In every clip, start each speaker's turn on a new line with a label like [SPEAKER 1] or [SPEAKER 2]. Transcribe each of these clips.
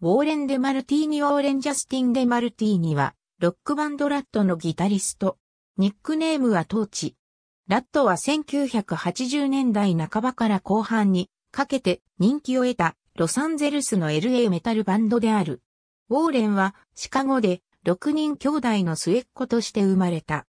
[SPEAKER 1] ウォーレン・デ・マルティーニ・ウォーレン・ジャスティン・デ・マルティーニは、ロックバンドラットのギタリスト。ニックネームはトーチ。ラットは1980年代半ばから後半にかけて人気を得たロサンゼルスの LA メタルバンドである。ウォーレンはシカゴで6人兄弟の末っ子として生まれた。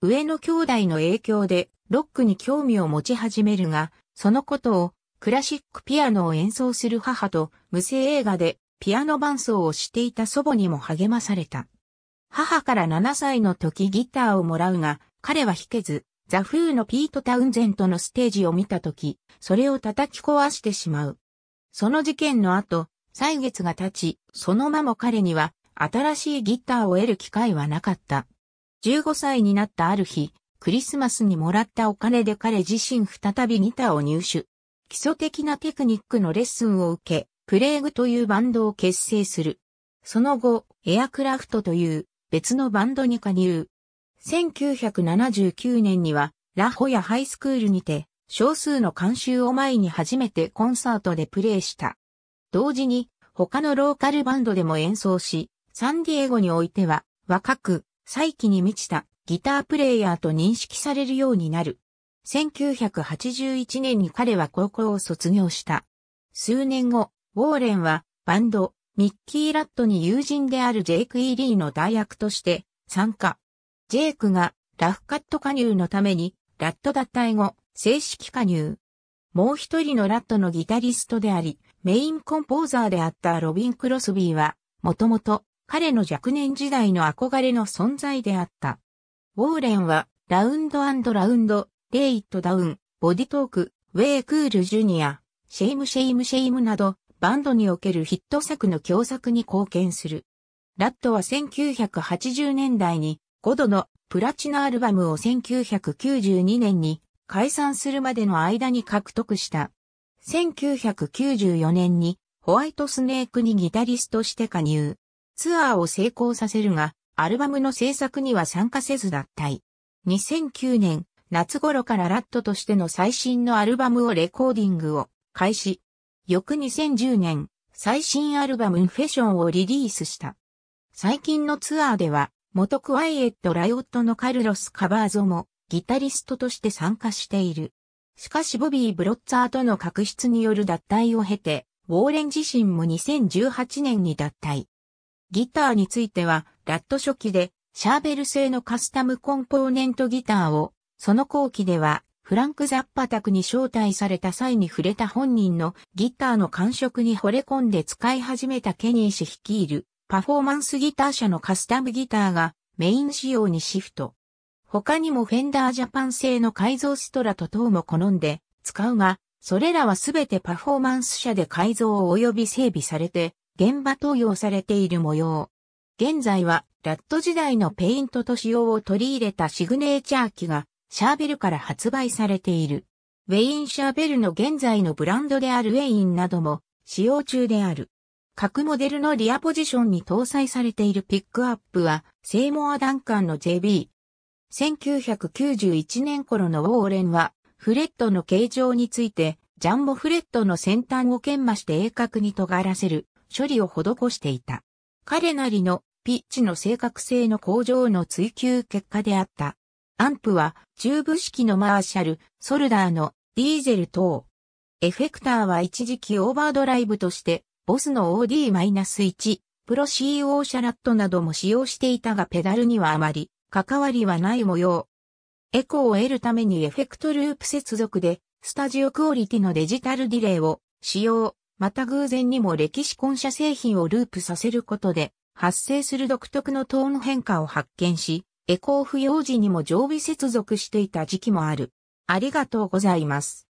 [SPEAKER 1] 上の兄弟の影響でロックに興味を持ち始めるが、そのことをクラシックピアノを演奏する母と無声映画でピアノ伴奏をしていた祖母にも励まされた。母から7歳の時ギターをもらうが、彼は弾けず、ザ・フーのピート・タウンゼントのステージを見た時、それを叩き壊してしまう。その事件の後、歳月が経ち、そのまま彼には新しいギターを得る機会はなかった。15歳になったある日、クリスマスにもらったお金で彼自身再びギターを入手。基礎的なテクニックのレッスンを受け、プレーグというバンドを結成する。その後、エアクラフトという別のバンドに加入。1979年には、ラホヤハイスクールにて、少数の監修を前に初めてコンサートでプレイした。同時に、他のローカルバンドでも演奏し、サンディエゴにおいては、若く、再起に満ちたギタープレイヤーと認識されるようになる。1981年に彼は高校を卒業した。数年後、ウォーレンはバンド、ミッキー・ラットに友人であるジェイク・イーリーの代役として参加。ジェイクがラフカット加入のためにラット脱退後、正式加入。もう一人のラットのギタリストであり、メインコンポーザーであったロビン・クロスビーは、もともと彼の若年時代の憧れの存在であった。ウォーレンは、ラウンドラウンド、レイットダウン、ボディトーク、ウェイクールジュニア、シェイムシェイムシェイムなど、バンドにおけるヒット作の共作に貢献する。ラットは1980年代に5度のプラチナアルバムを1992年に解散するまでの間に獲得した。1994年にホワイトスネークにギタリストして加入。ツアーを成功させるが、アルバムの制作には参加せず脱退。2009年、夏頃からラットとしての最新のアルバムをレコーディングを開始。翌2010年、最新アルバムインフェションをリリースした。最近のツアーでは、元クワイエット・ライオットのカルロス・カバーゾも、ギタリストとして参加している。しかしボビー・ブロッツァーとの確執による脱退を経て、ウォーレン自身も2018年に脱退。ギターについては、ラット初期で、シャーベル製のカスタムコンポーネントギターを、その後期ではフランク・ザッパ宅に招待された際に触れた本人のギターの感触に惚れ込んで使い始めたケニー氏率いるパフォーマンスギター社のカスタムギターがメイン仕様にシフト。他にもフェンダージャパン製の改造ストラト等も好んで使うが、それらはすべてパフォーマンス社で改造及び整備されて、現場投用されている模様。現在は、ラット時代のペイントと仕様を取り入れたシグネーチャー機がシャーベルから発売されている。ウェイン・シャーベルの現在のブランドであるウェインなども使用中である。各モデルのリアポジションに搭載されているピックアップは、セイモア・ダンカンの JB。1991年頃のウォーレンは、フレットの形状について、ジャンボフレットの先端を研磨して鋭角に尖らせる処理を施していた。彼なりのピッチの正確性の向上の追求結果であった。アンプはチューブ式のマーシャル、ソルダーのディーゼル等。エフェクターは一時期オーバードライブとしてボスの OD-1、プロ CO シャラットなども使用していたがペダルにはあまり関わりはない模様。エコーを得るためにエフェクトループ接続でスタジオクオリティのデジタルディレイを使用、また偶然にも歴史混写製品をループさせることで発生する独特のトーン変化を発見し、エコー不要時にも常備接続していた時期もある。ありがとうございます。